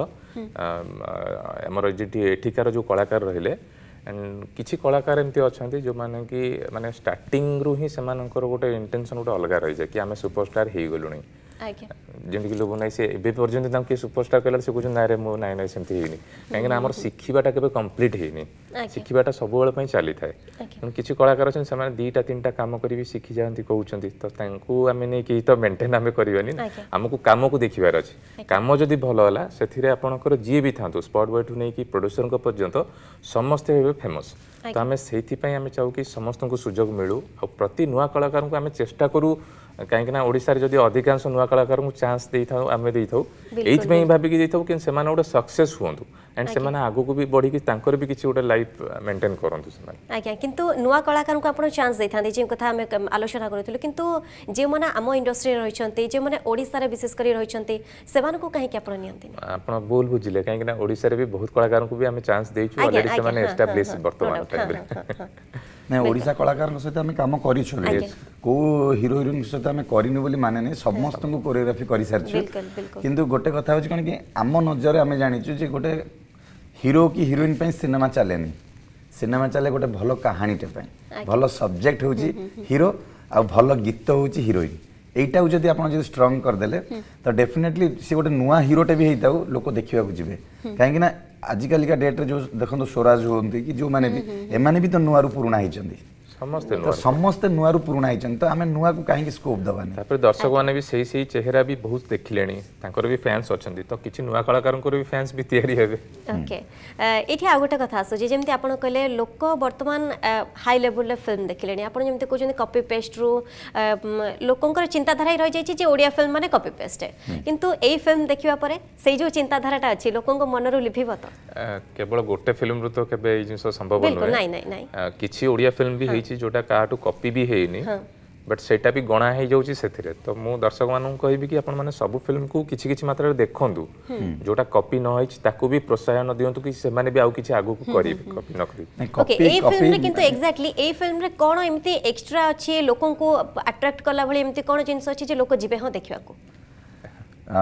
ଆମର ଯେଠି ଏଠିକାର ଯେଉଁ କଳାକାର ରହିଲେ କିଛି କଳାକାର ଏମିତି ଅଛନ୍ତି ଯେଉଁମାନେ କି ମାନେ ଷ୍ଟାର୍ଟିଂରୁ ହିଁ ସେମାନଙ୍କର ଗୋଟେ ଇଣ୍ଟେନସନ୍ ଗୋଟେ ଅଲଗା ରହିଯାଏ କି ଆମେ ସୁପରଷ୍ଟାର୍ ହେଇଗଲୁଣି ଯେମିତିକି ଲୋଭ ନାହିଁ ସେ ଏବେ ପର୍ଯ୍ୟନ୍ତ ତାଙ୍କୁ କିଏ ସୁପରଷ୍ଟାର କହିଲା ସେ କହୁଛନ୍ତି ନାଇଁ ରେ ମୁଁ ନାଇଁ ନାଇଁ ସେମିତି ହେଇନି କାହିଁକିନା ଆମର ଶିଖିବାଟା କେବେ କମ୍ପ୍ଲିଟ୍ ହେଇନି ଶିଖିବାଟା ସବୁବେଳେ ପାଇଁ ଚାଲିଥାଏ ତେଣୁ କିଛି କଳାକାର ଅଛନ୍ତି ସେମାନେ ଦୁଇଟା ତିନିଟା କାମ କରିବି ଶିଖିଯାଆନ୍ତି କହୁଛନ୍ତି ତ ତାଙ୍କୁ ଆମେ ନେଇକି ତ ମେଣ୍ଟେନ୍ ଆମେ କରିବାନି ଆମକୁ କାମକୁ ଦେଖିବାର ଅଛି କାମ ଯଦି ଭଲ ହେଲା ସେଥିରେ ଆପଣଙ୍କର ଯିଏ ବି ଥାନ୍ତୁ ସ୍ପଟ୍ ବୟଠୁ ନେଇକି ପ୍ରଡ୍ୟୁସରଙ୍କ ପର୍ଯ୍ୟନ୍ତ ସମସ୍ତେ ହେବେ ଫେମସ୍ ତ ଆମେ ସେଇଥିପାଇଁ ଆମେ ଚାହୁଁ କି ସମସ୍ତଙ୍କୁ ସୁଯୋଗ ମିଳୁ ଆଉ ପ୍ରତି ନୂଆ କଳାକାରଙ୍କୁ ଆମେ ଚେଷ୍ଟା କରୁ कहीं ओडार जब अधिकांश नुआ कलाकार चान्स दे था आम था यही भाविकी दे था कि गोटे सक्सेस हूँ एंड से आगे भी बढ़ी भी किसी गोटे लाइफ मेन्टेन करते कलाकार को चान्स दे था जो क्या आलोचना करूँ कि जो मैंने आम इंडस्ट्री रही जो मैंने ओडार विशेषकर रही कहीं आप भूल बुझे कहीं भी बहुत कलाकार को भी चान्स देखिए बर्तमान ନାଇଁ ଓଡ଼ିଶା କଳାକାରଙ୍କ ସହିତ ଆମେ କାମ କରିଛୁ ବି କେଉଁ ହିରୋ ହିରୋଇନ୍ଙ୍କ ସହିତ ଆମେ କରିନୁ ବୋଲି ମାନେ ନାହିଁ ସମସ୍ତଙ୍କୁ କୋରିଓଗ୍ରାଫି କରିସାରିଛୁ କିନ୍ତୁ ଗୋଟେ କଥା ହେଉଛି କ'ଣ କି ଆମ ନଜରରେ ଆମେ ଜାଣିଛୁ ଯେ ଗୋଟେ ହିରୋ କି ହିରୋଇନ୍ ପାଇଁ ସିନେମା ଚାଲେନି ସିନେମା ଚାଲେ ଗୋଟେ ଭଲ କାହାଣୀଟେ ପାଇଁ ଭଲ ସବଜେକ୍ଟ ହେଉଛି ହିରୋ ଆଉ ଭଲ ଗୀତ ହେଉଛି ହିରୋଇନ୍ ଏଇଟାକୁ ଯଦି ଆପଣ ଯଦି ଷ୍ଟ୍ରଙ୍ଗ୍ କରିଦେଲେ ତ ଡେଫିନେଟଲି ସେ ଗୋଟେ ନୂଆ ହିରୋଟେ ବି ହେଇଥାଉ ଲୋକ ଦେଖିବାକୁ ଯିବେ କାହିଁକିନା ଆଜିକାଲିକା ଡେଟ୍ରେ ଯେଉଁ ଦେଖନ୍ତୁ ସ୍ୱରାଜ ହୁଅନ୍ତି କି ଯେଉଁମାନେ ବି ଏମାନେ ବି ତ ନୂଆରୁ ପୁରୁଣା ହେଇଛନ୍ତି ସମସ୍ତେ ନୂଆ ସମସ୍ତେ ନୂଆରୁ ପୁରୁଣା ହେଇଛନ୍ତି ତ ଆମେ ନୂଆକୁ କାହିଁକି ସ୍କୋପ୍ ଦେବାନି ତାପରେ ଦର୍ଶକମାନେ ବି ସେଇ ସେଇ ଚେହେରା ବି ବହୁତ ଦେଖିଲେଣି ତାଙ୍କର ବି ଫ୍ୟାନ୍ସ ଅଛନ୍ତି ତ କିଛି ନୂଆ କଳାକାରଙ୍କର ବି ଫ୍ୟାନ୍ସ ବି ତିଆରି ହେବେ ଓକେ ଏଇଠି ଆଉ ଗୋଟେ କଥା ଆସୁଛି ଯେମିତି ଆପଣ କହିଲେ ଲୋକ ବର୍ତ୍ତମାନ ହାଇ ଲେଭେଲରେ ଫିଲ୍ମ ଦେଖିଲେଣି ଆପଣ ଯେମିତି କହୁଛନ୍ତି କପି ପେଷ୍ଟରୁ ଲୋକଙ୍କର ଚିନ୍ତାଧାରା ହିଁ ରହିଯାଇଛି ଯେ ଓଡ଼ିଆ ଫିଲ୍ମ ମାନେ କପି ପେଷ୍ଟ କିନ୍ତୁ ଏଇ ଫିଲ୍ମ ଦେଖିବା ପରେ ସେଇ ଯେଉଁ ଚିନ୍ତାଧାରାଟା ଅଛି ଲୋକଙ୍କ ମନରୁ ଲିଭିବ ତ କେବଳ ଗୋଟେ ଫିଲ୍ମରୁ ତ କେବେ ଏଇ ଜିନିଷ ସମ୍ଭବ ନୁହେଁ କିଛି ଓଡ଼ିଆ ଫିଲ୍ମ ବି ହେଇଛି ହେଇଛି ଯେଉଁଟା କାହାଠୁ କପି ବି ହେଇନି ବଟ୍ ସେଇଟା ବି ଗଣା ହେଇଯାଉଛି ସେଥିରେ ତ ମୁଁ ଦର୍ଶକମାନଙ୍କୁ କହିବି କି ଆପଣମାନେ ସବୁ ଫିଲ୍ମକୁ କିଛି କିଛି ମାତ୍ରାରେ ଦେଖନ୍ତୁ ଯେଉଁଟା କପି ନ ହେଇଛି ତାକୁ ବି ପ୍ରୋତ୍ସାହନ ଦିଅନ୍ତୁ କି ସେମାନେ ବି ଆଉ କିଛି ଆଗକୁ କରିବେ କପି ନ କରିବେ ଏଇ ଫିଲ୍ମରେ କିନ୍ତୁ ଏକ୍ଜାକ୍ଟଲି ଏଇ ଫିଲ୍ମରେ କ'ଣ ଏମିତି ଏକ୍ସଟ୍ରା ଅଛି ଲୋକଙ୍କୁ ଆଟ୍ରାକ୍ଟ କଲା ଭଳି ଏମିତି କ'ଣ ଜିନିଷ ଅଛି ଯେ ଲୋକ ଯିବେ ହଁ ଦେଖିବାକୁ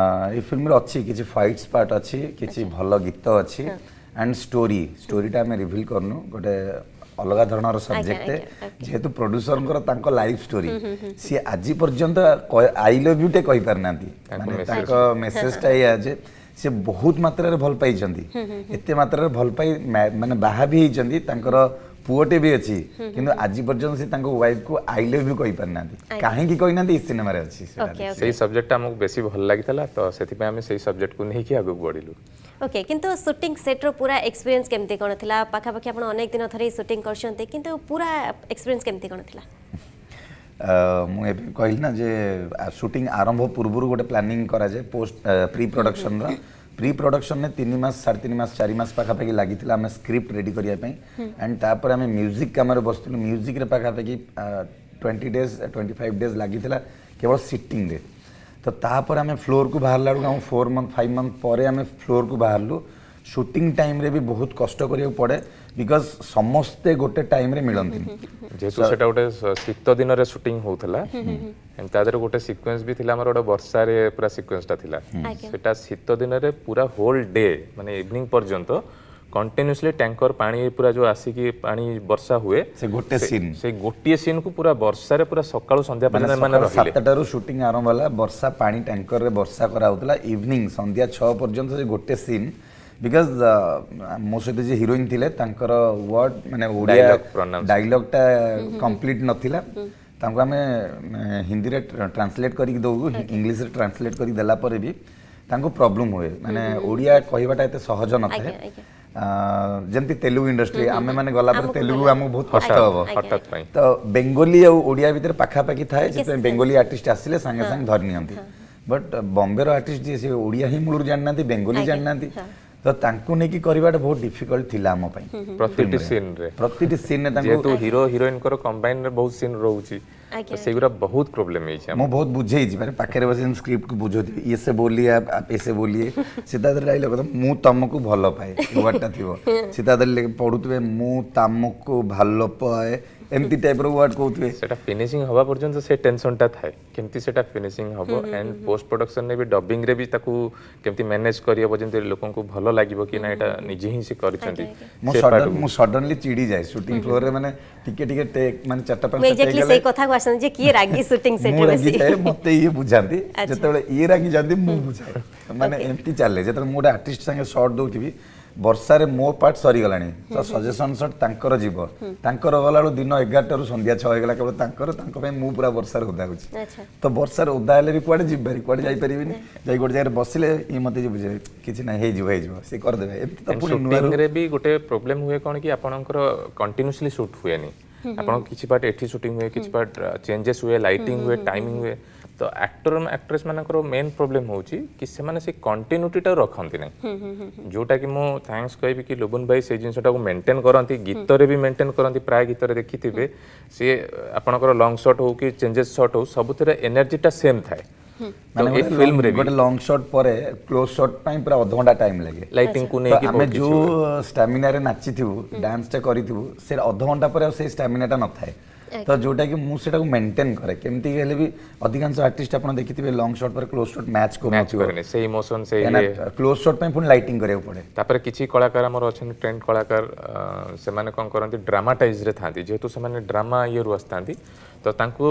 ଏଇ ଫିଲ୍ମରେ ଅଛି କିଛି ଫାଇଟ୍ସ ପାର୍ଟ ଅଛି କିଛି ଭଲ ଗୀତ ଅଛି ଆଣ୍ଡ ଷ୍ଟୋରି ଷ୍ଟୋରିଟା ଆମେ ରିଭିଲ୍ କରୁନୁ ଗୋଟେ ଅଲଗା ଧରଣର ସବଜେକ୍ଟ ଯେହେତୁ ପ୍ରଡ୍ୟୁସରଙ୍କର ତାଙ୍କ ଲାଇଫ୍ ଷ୍ଟୋରି ସିଏ ଆଜି ପର୍ଯ୍ୟନ୍ତ ଆଇ ଲଭ୍ ୟୁଟେ କହିପାରିନାହାନ୍ତି ମାନେ ତାଙ୍କ ମେସେଜଟା ଏଇଆ ଯେ ସେ ବହୁତ ମାତ୍ରାରେ ଭଲ ପାଇଛନ୍ତି ଏତେ ମାତ୍ରାରେ ଭଲ ପାଇ ମାନେ ବାହା ବି ହେଇଛନ୍ତି ତାଙ୍କର ପୁଅଟେ ବି ଅଛି କିନ୍ତୁ ଆଜି ପର୍ଯ୍ୟନ୍ତ ସେ ତାଙ୍କ ୱାଇଫକୁ ଆଇ ଲଭ୍ ୟୁ କହିପାରିନାହାନ୍ତି କାହିଁକି କହିନାହାନ୍ତି ଏଇ ସିନେମାରେ ଅଛି ସେଇ ସବଜେକ୍ଟଟା ଆମକୁ ବେଶୀ ଭଲ ଲାଗିଥିଲା ତ ସେଥିପାଇଁ ଆମେ ସେଇ ସବଜେକ୍ଟକୁ ନେଇକି ଆଗକୁ ବଢ଼ିଲୁ ওকে কিন্তু শুটিং সেট্র পুরা এক্সপিরিয়েন্স কেমতি কোণ লা পাখাপাখি আপনার অনেক দিন ধরে শুটিং করছেন কিন্তু পুরা এক্সপিরিয়েন্স কেমতি কোণ লা ମୁଁ ଏବେ କହିଲି ନା ଯେ ସୁଟିଂ ଆରମ୍ଭ ପୂର୍ବରୁ ଗୋଟେ ପ୍ଲାନିଂ କରାଯାଏ ପୋଷ୍ଟ ପ୍ରି ପ୍ରଡକ୍ସନର ପ୍ରି ପ୍ରଡକ୍ସନରେ ତିନି ମାସ ସାଢ଼େ ତିନି ମାସ ଚାରି ମାସ ପାଖାପାଖି ଲାଗିଥିଲା ଆମେ ସ୍କ୍ରିପ୍ଟ ରେଡ଼ି କରିବା ପାଇଁ ଆଣ୍ଡ ତାପରେ ଆମେ ମ୍ୟୁଜିକ୍ କାମରେ ବସିଥିଲୁ ମ୍ୟୁଜିକ୍ରେ ପାଖାପାଖି twenty days twenty five days ଲାଗିଥିଲା କେବଳ ସିଟିଂରେ ତ ତାପରେ ଆମେ ଫ୍ଲୋର୍କୁ ବାହାରିଲା ବେଳକୁ ଆମ ଫୋର୍ ମନ୍ଥ ଫାଇଭ୍ ମନ୍ଥ ପରେ ଆମେ ଫ୍ଲୋର୍କୁ ବାହାରିଲୁ ସୁଟିଂ ଟାଇମ୍ରେ ବି ବହୁତ କଷ୍ଟ କରିବାକୁ ପଡ଼େ ବିକଜ ସମସ୍ତେ ଗୋଟେ ଟାଇମ୍ରେ ମିଳନ୍ତିନି ଯେହେତୁ ସେଟା ଗୋଟେ ଶୀତ ଦିନରେ ସୁଟିଂ ହଉଥିଲା ତା ଦେହରେ ଗୋଟେ ସିକ୍ୱେନ୍ସ ବି ଥିଲା ଆମର ଗୋଟେ ବର୍ଷାରେ ପୁରା ସିକ୍ୱେନ୍ସଟା ଥିଲା ସେଟା ଶୀତ ଦିନରେ ପୁରା ହୋଲ୍ ଡେ ମାନେ ଇଭିନିଂ ପର୍ଯ୍ୟନ୍ତ କଣ୍ଟିନ୍ୟୁସଲି ଟ୍ୟାଙ୍କର ପାଣି ପୁରା ଯେଉଁ ଆସିକି ପାଣି ବର୍ଷା ହୁଏ ସେ ଗୋଟେ ସିନ୍ ସେ ଗୋଟିଏ ସିନ୍କୁ ପୁରା ବର୍ଷାରେ ପୁରା ସକାଳୁ ସନ୍ଧ୍ୟା ପର୍ଯ୍ୟନ୍ତ ମାନେ ସାତଟାରୁ ସୁଟିଂ ଆରମ୍ଭ ହେଲା ବର୍ଷା ପାଣି ଟ୍ୟାଙ୍କରରେ ବର୍ଷା କରାହେଉଥିଲା ଇଭିନିଂ ସନ୍ଧ୍ୟା ଛଅ ପର୍ଯ୍ୟନ୍ତ ସେ ଗୋଟେ ସିନ୍ ବିକଜ ମୋ ସହିତ ଯିଏ ହିରୋଇନ୍ ଥିଲେ ତାଙ୍କର ୱାର୍ଡ ମାନେ ଓଡ଼ିଆ ଡାଇଲଗ୍ଟା କମ୍ପ୍ଲିଟ୍ ନଥିଲା ତାଙ୍କୁ ଆମେ ହିନ୍ଦୀରେ ଟ୍ରାନ୍ସଲେଟ୍ କରିକି ଦେଉ ଇଂଲିଶରେ ଟ୍ରାନ୍ସଲେଟ୍ କରିକି ଦେଲା ପରେ ବି ତାଙ୍କୁ ପ୍ରୋବ୍ଲେମ୍ ହୁଏ ମାନେ ଓଡ଼ିଆ କହିବାଟା ଏତେ ସହଜ ନଥାଏ ଯେମିତି ତେଲୁଗୁ ଇଣ୍ଡଷ୍ଟ୍ରି ଆମେମାନେ ଗଲା ପରେ ତେଲୁଗୁ ଆମକୁ ବହୁତ କଷ୍ଟ ହବ ତ ବେଙ୍ଗଲୀ ଆଉ ଓଡ଼ିଆ ଭିତରେ ପାଖାପାଖି ଥାଏ ସେଥିପାଇଁ ବେଙ୍ଗଲୀ ଆର୍ଟିଷ୍ଟ ଆସିଲେ ସାଙ୍ଗେ ସାଙ୍ଗେ ଧରି ନିଅନ୍ତି ବଟ୍ ବମ୍ବେର ଆର୍ଟିଷ୍ଟ ଯିଏ ସେ ଓଡ଼ିଆ ହିଁ ମୂଳରୁ ଜାଣିନାହାନ୍ତି ବେଙ୍ଗଲୀ ଜାଣିନାହାନ୍ତି ତ ତାଙ୍କୁ ନେଇକି କରିବାଟା ବହୁତ ଡିଫିକଲ୍ଟ ଥିଲା ଆମ ପାଇଁ ପ୍ରତିଟି ସିନ୍ରେ ପ୍ରତିଟି ସିନ୍ରେ ତାଙ୍କୁ ହିରୋ ହିରୋଇନଙ୍କର କମ୍ବାଇନ୍ରେ ବହୁତ ସିନ୍ ରହୁଛି सेगुरा बहुत प्रॉब्लम है मो बहुत बुझे ही मैंने पाखे बस स्क्रिप्ट को बुझो थी ये से बोलिए आप ऐसे बोलिए सीता दल डायलॉग तो मु तमको भलो पाए वर्डटा थी सीता दल पढ़ुथे मु तमको भलो पाए एमती टाइप रो वर्ड को सेटा फिनिशिंग हवा पर्यंत से टेंशन ता थाए केमती सेटा फिनिशिंग हबो एंड पोस्ट प्रोडक्शन ने भी डबिंग रे भी ताकू केमती मैनेज करियो पर्यंत लोकन को भलो लागिबो कि ना हम्म, एटा हम्म, हम्म। निजे ही से करछंती मो सडनली चिड़ी जाए शूटिंग फ्लोर रे माने टिके टिके टेक माने चट्टा पर ଆସନ୍ତି ଯେ କିଏ ରାଗି ସୁଟିଂ ସେଟ୍ରେ ବେଶୀ ମୋତେ ଇଏ ବୁଝାନ୍ତି ଯେତେବେଳେ ଇଏ ରାଗି ଯାଆନ୍ତି ମୁଁ ବୁଝାଏ ମାନେ ଏମିତି ଚାଲେ ଯେତେବେଳେ ମୁଁ ଗୋଟେ ଆର୍ଟିଷ୍ଟ ସାଙ୍ଗେ ସର୍ଟ ଦେଉଥିବି ବର୍ଷାରେ ମୋ ପାର୍ଟ ସରିଗଲାଣି ତ ସଜେସନ୍ ସଟ୍ ତାଙ୍କର ଯିବ ତାଙ୍କର ଗଲାବେଳକୁ ଦିନ ଏଗାରଟାରୁ ସନ୍ଧ୍ୟା ଛଅ ହେଇଗଲା କେବଳ ତାଙ୍କର ତାଙ୍କ ପାଇଁ ମୁଁ ପୁରା ବର୍ଷାରେ ଓଦା ହେଉଛି ତ ବର୍ଷାରେ ଓଦା ହେଲେ ବି କୁଆଡ଼େ ଯିବାରି କୁଆଡ଼େ ଯାଇପାରିବିନି ଯାଇ ଗୋଟେ ଜାଗାରେ ବସିଲେ ଇଏ ମୋତେ ବୁଝେ କିଛି ନାହିଁ ହେଇଯିବ ହେଇଯିବ ସେ କରିଦେବେ ଏମିତି ତ ପୁଣି ନୂଆରେ ବି ଗୋଟେ ପ୍ରୋବ୍ଲେମ୍ ହୁଏ କ'ଣ କି ଆପଣଙ୍କର କଣ୍ଟିନ୍ୟୁସଲି ସୁଟ୍ ହୁଏନି ଆପଣ କିଛି ପାର୍ଟ ଏଠି ସୁଟିଂ ହୁଏ କିଛି ପାର୍ଟ ଚେଞ୍ଜେସ୍ ହୁଏ ଲାଇଟିଂ ହୁଏ ଟାଇମିଂ ହୁଏ ତ ଆକ୍ଟର ଆକ୍ଟ୍ରେସ୍ ମାନଙ୍କର ମେନ୍ ପ୍ରୋବ୍ଲେମ୍ ହେଉଛି କି ସେମାନେ ସେ କଣ୍ଟିନ୍ୟୁଟିଟା ରଖନ୍ତି ନାହିଁ ଯେଉଁଟାକି ମୁଁ ଥ୍ୟାଙ୍କସ୍ କହିବି କି ଲୋବନ ଭାଇ ସେଇ ଜିନିଷଟାକୁ ମେଣ୍ଟେନ୍ କରନ୍ତି ଗୀତରେ ବି ମେଣ୍ଟେନ୍ କରନ୍ତି ପ୍ରାୟ ଗୀତରେ ଦେଖିଥିବେ ସିଏ ଆପଣଙ୍କର ଲଙ୍ଗ ସଟ୍ ହଉ କି ଚେଞ୍ଜେସ୍ ସଟ୍ ହଉ ସବୁଥିରେ ଏନର୍ଜିଟା ସେମ୍ ଥାଏ তো এ ফিল্ম রে গোটে লং শট পরে ক্লোজ শট পাই পুরা অধ ঘন্টা টাইম লাগে লাইটিং কু নেকি আমি যে স্টামিনা রে নাচি থিবু ডান্স টা করি থিবু সে অধ ঘন্টা পরে সেই স্টামিনা টা নথায় তো যোটা কি মু সেটা মেনটেন করে কেমতি গেলে বি अधिकांश आर्टिस्ट देखि देखिए लंग शॉट पर क्लोज शॉट मैच को मैच करने से मोशन से क्लोज शॉट पे पुणी लाइटिंग करे पड़े तापर किछि कलाकार हमर अछन ट्रेंड कलाकार से माने कोन करनती ड्रामाटाइज रे थांती जेतु से माने ड्रामा ये रू आसता तो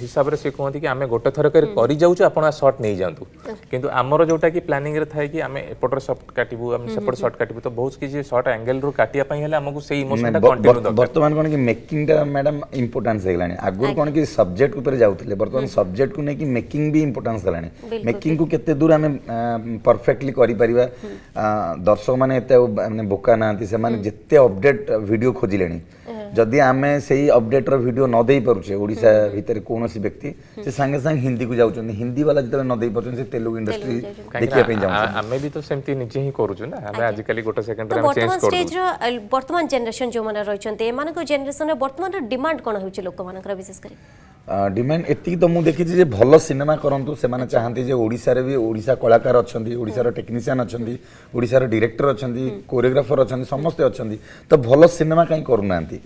हिसाब रे से कोनती कि आमे गोटे थरे कर करि जाउ छ आप शॉट नै जातु किंतु हमर जोटा कि प्लानिंग रे थाय कि आमे एपोटर शॉट काटिबु आमे सेपोट शॉट काटिबु तो बहुत किछि शॉट एंगल सर्ट काटिया पई हले हमकु सेही इमोशन कंटिन्यू बर्तमान कोन कि मेकिंग मैडम इंपोर्टान्स होगा आगुरी कोन कि सब्जेक्ट उपर जाउतले वर्तमान सब्जेक्ट को नहीं मेकिंग भी इंपोर्टान्स देला मेकिंग को दूर आम परफेक्टली कर दर्शक मैंने बोका ना जिते अपडेट भिड खोजिले जदि आम से अपडेट्र भिड नदे ओडा भितर कौन व्यक्ति से सांगे सांगे हिंदी को जाऊँ हिंदी वाला जितने नदे पार से तेलुगु इंडस्ट्री देखने भी तो निजे ही बर्तमान स्टेज जो रही जनरेसन बर्तमान डिमांड कौन हो लोक विशेष ডিমান্ড ଏତିକି ତ ମୁଁ ଦେଖିଛି ଯେ ଭଲ ସିନେମା କରନ୍ତୁ ସେମାନେ ଚାହାନ୍ତି ଯେ ଓଡ଼ିଶାରେ ବି ଓଡ଼ିଶା କଳାକାର ଅଛନ୍ତି ଓଡ଼ିଶାର ଟେକ୍ନିସିଆନ୍ ଅଛନ୍ତି ଓଡ଼ିଶାର ଡିରେକ୍ଟର ଅଛନ୍ତି କୋରିଓଗ୍ରାଫର ଅଛନ୍ତି ସମସ୍ତେ ଅଛନ୍ତି ତ ଭଲ ସିନେମା କାହିଁ କରୁନାହାନ୍ତି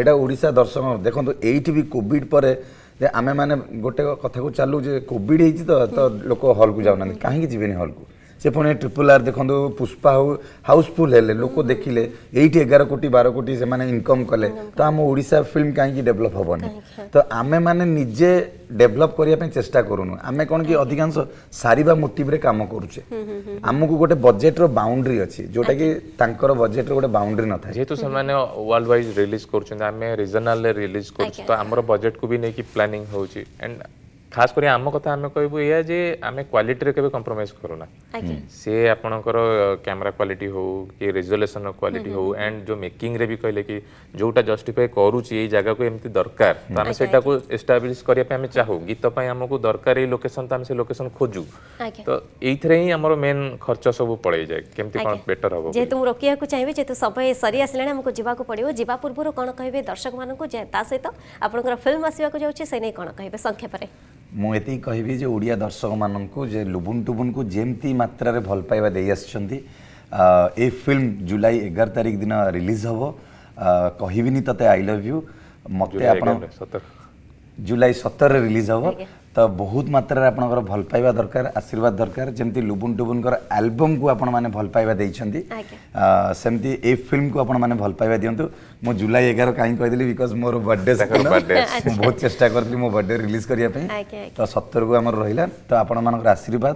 ଏଇଟା ଓଡ଼ିଶା ଦର୍ଶକ ଦେଖନ୍ତୁ ଏଇଠି ବି କୋଭିଡ଼ ପରେ ଯେ ଆମେମାନେ ଗୋଟେ କଥାକୁ ଚାଲୁ ଯେ କୋଭିଡ଼ ହେଇଛି ତ ଲୋକ ହଲ୍କୁ ଯାଉନାହାନ୍ତି କାହିଁକି ଯିବେନି ହଲ୍କୁ ସେ ପୁଣି ଟ୍ରିପୁଲ ଆର୍ ଦେଖନ୍ତୁ ପୁଷ୍ପା ହଉ ହାଉସଫୁଲ୍ ହେଲେ ଲୋକ ଦେଖିଲେ ଏଇଠି ଏଗାର କୋଟି ବାର କୋଟି ସେମାନେ ଇନକମ୍ କଲେ ତ ଆମ ଓଡ଼ିଶା ଫିଲ୍ମ କାହିଁକି ଡେଭଲପ୍ ହେବନି ତ ଆମେମାନେ ନିଜେ ଡେଭଲପ୍ କରିବା ପାଇଁ ଚେଷ୍ଟା କରୁନୁ ଆମେ କ'ଣ କି ଅଧିକାଂଶ ସାରିବା ମୋଟିଭରେ କାମ କରୁଛେ ଆମକୁ ଗୋଟେ ବଜେଟ୍ର ବାଉଣ୍ଡ୍ରି ଅଛି ଯେଉଁଟାକି ତାଙ୍କର ବଜେଟ୍ର ଗୋଟେ ବାଉଣ୍ଡ୍ରି ନଥାଏ ଯେହେତୁ ସେମାନେ ୱାର୍ଲଡ ୱାଇଜ୍ ରିଲିଜ୍ କରୁଛନ୍ତି ଆମେ ରିଜନାଲ୍ରେ ରିଲିଜ୍ କରୁଛୁ ତ ଆମର ବଜେଟ୍କୁ ବି ନେଇକି ପ୍ଲାନିଂ ହେଉଛି ଆଣ୍ଡ खास कर आम कथा कहूँ या जे आम क्वाटी के करूना सी आपणकर कैमेरा क्वालिटी हो कि रेजल्यूसन क्वालिटी हो एंड जो मेकिंग रे भी कहले कि जोटा जस्टिफाई करूँ ये जगह को एमती दरकार तो आम से एस्टाब्लीश करने चाहू गीतपाइम को दरकार ये लोकेसन तो आम से लोकेसन खोजू तो ये आम मेन खर्च सब पड़े जाए के कौन बेटर हम जेहतु मुझे को चाहिए जेहतु समय सरी आसे आमको पड़ो जा पूर्व कौन कहे दर्शक मानक आप फिल्म आसवाक जाऊँचे कौन कहे संक्षेप ମୁଁ ଏତିକି କହିବି ଯେ ଓଡ଼ିଆ ଦର୍ଶକମାନଙ୍କୁ ଯେ ଲୁବୁନ ଟୁବୁନକୁ ଯେମିତି ମାତ୍ରାରେ ଭଲ ପାଇବା ଦେଇ ଆସିଛନ୍ତି ଏ ଫିଲ୍ମ ଜୁଲାଇ ଏଗାର ତାରିଖ ଦିନ ରିଲିଜ୍ ହେବ କହିବିନି ତତେ ଆଇ ଲଭ୍ ୟୁ ମୋତେ ଆପଣ ଜୁଲାଇ ସତରରେ ରିଲିଜ୍ ହେବ ତ ବହୁତ ମାତ୍ରାରେ ଆପଣଙ୍କର ଭଲ ପାଇବା ଦରକାର ଆଶୀର୍ବାଦ ଦରକାର ଯେମିତି ଲୁବୁନ୍ ଟୁବୁନଙ୍କର ଆଲବମ୍କୁ ଆପଣମାନେ ଭଲ ପାଇବା ଦେଇଛନ୍ତି ସେମିତି ଏ ଫିଲ୍ମକୁ ଆପଣମାନେ ଭଲ ପାଇବା ଦିଅନ୍ତୁ ମୁଁ ଜୁଲାଇ ଏଗାର କାହିଁକି କହିଦେଲି ବିକଜ ମୋର ବର୍ଥଡେ ସେକେଣ୍ଡ ମୁଁ ବହୁତ ଚେଷ୍ଟା କରିଥିଲି ମୋ ବର୍ଥଡେ ରିଲିଜ୍ କରିବା ପାଇଁ ତ ସତରକୁ ଆମର ରହିଲା ତ ଆପଣମାନଙ୍କର ଆଶୀର୍ବାଦ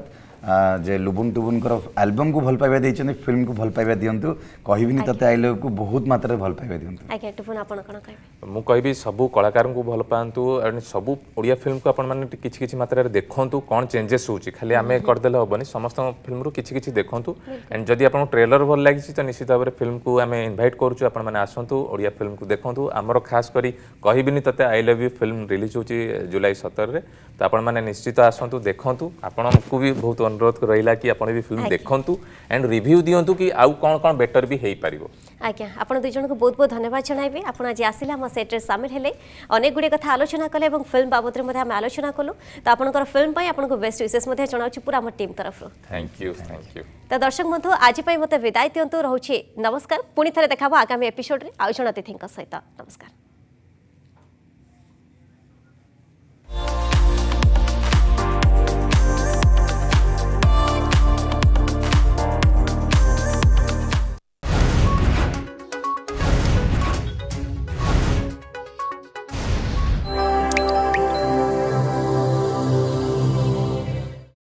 যে লুবুন টুবুনকর আলবমকু ভাল পাইবা ফিল্ম ফিল্মকু ভাল পাইবা দিয়ন্তু কহিবিনি তাতে আই লভকু বহুত মাত্রায় ভাল পাইবা দিয়ন্তু আজ্ঞা টুবুন আপন কোন কইবে মু কইবি সবু কলাকারকু ভাল পাআন্তু আর সবু ওড়িয়া ফিল্ম ফিল্মকু আপন মানে কিছি কিছি মাত্রায় দেখন্তু কোন চেঞ্জেস হউচি খালি আমি কর দেলে হবনি সমস্ত ফিল্ম রু কিছি কিছি দেখন্তু এন্ড যদি আপন ট্রেলার ভাল লাগিছি তো নিশ্চিত ভাবে ফিল্ম ফিল্মকু আমি ইনভাইট করুচু আপন মানে আসন্তু ওড়িয়া ফিল্ম ফিল্মকু দেখন্তু আমার খাস করি কহিবিনি তাতে I love you film release হউচি জুলাই 17 রে তো আপন মানে নিশ্চিত আসন্তু দেখন্তু আপনকু বি বহুত অনুরোধ রহিলা কি আপনার এই ফিল্ম দেখন্তু এন্ড রিভিউ দিওন্তু কি আউ কোন কোন বেটার বি হেই পারিবো আজ্ঞা আপনার দুই জনক বহুত বহুত ধন্যবাদ জনাইবে আপনার আজ আসলে আমার সেটরে সামিল হলে অনেক গুড়ে কথা আলোচনা কলে এবং ফিল্ম বাবদরে মধ্যে আমি আলোচনা কলু তো আপনার ফিল্ম পাই আপনার বেস্ট উইসেস মধ্যে জনাওছি পুরা আমার টিম তরফর থ্যাংক ইউ থ্যাংক ইউ তো দর্শক বন্ধু আজ পাই মতো বিদায় দিওন্তু রহুছি নমস্কার পুনি থরে দেখাবো আগামী এপিসোডে আউ জন অতিথিঙ্ক সহিত নমস্কার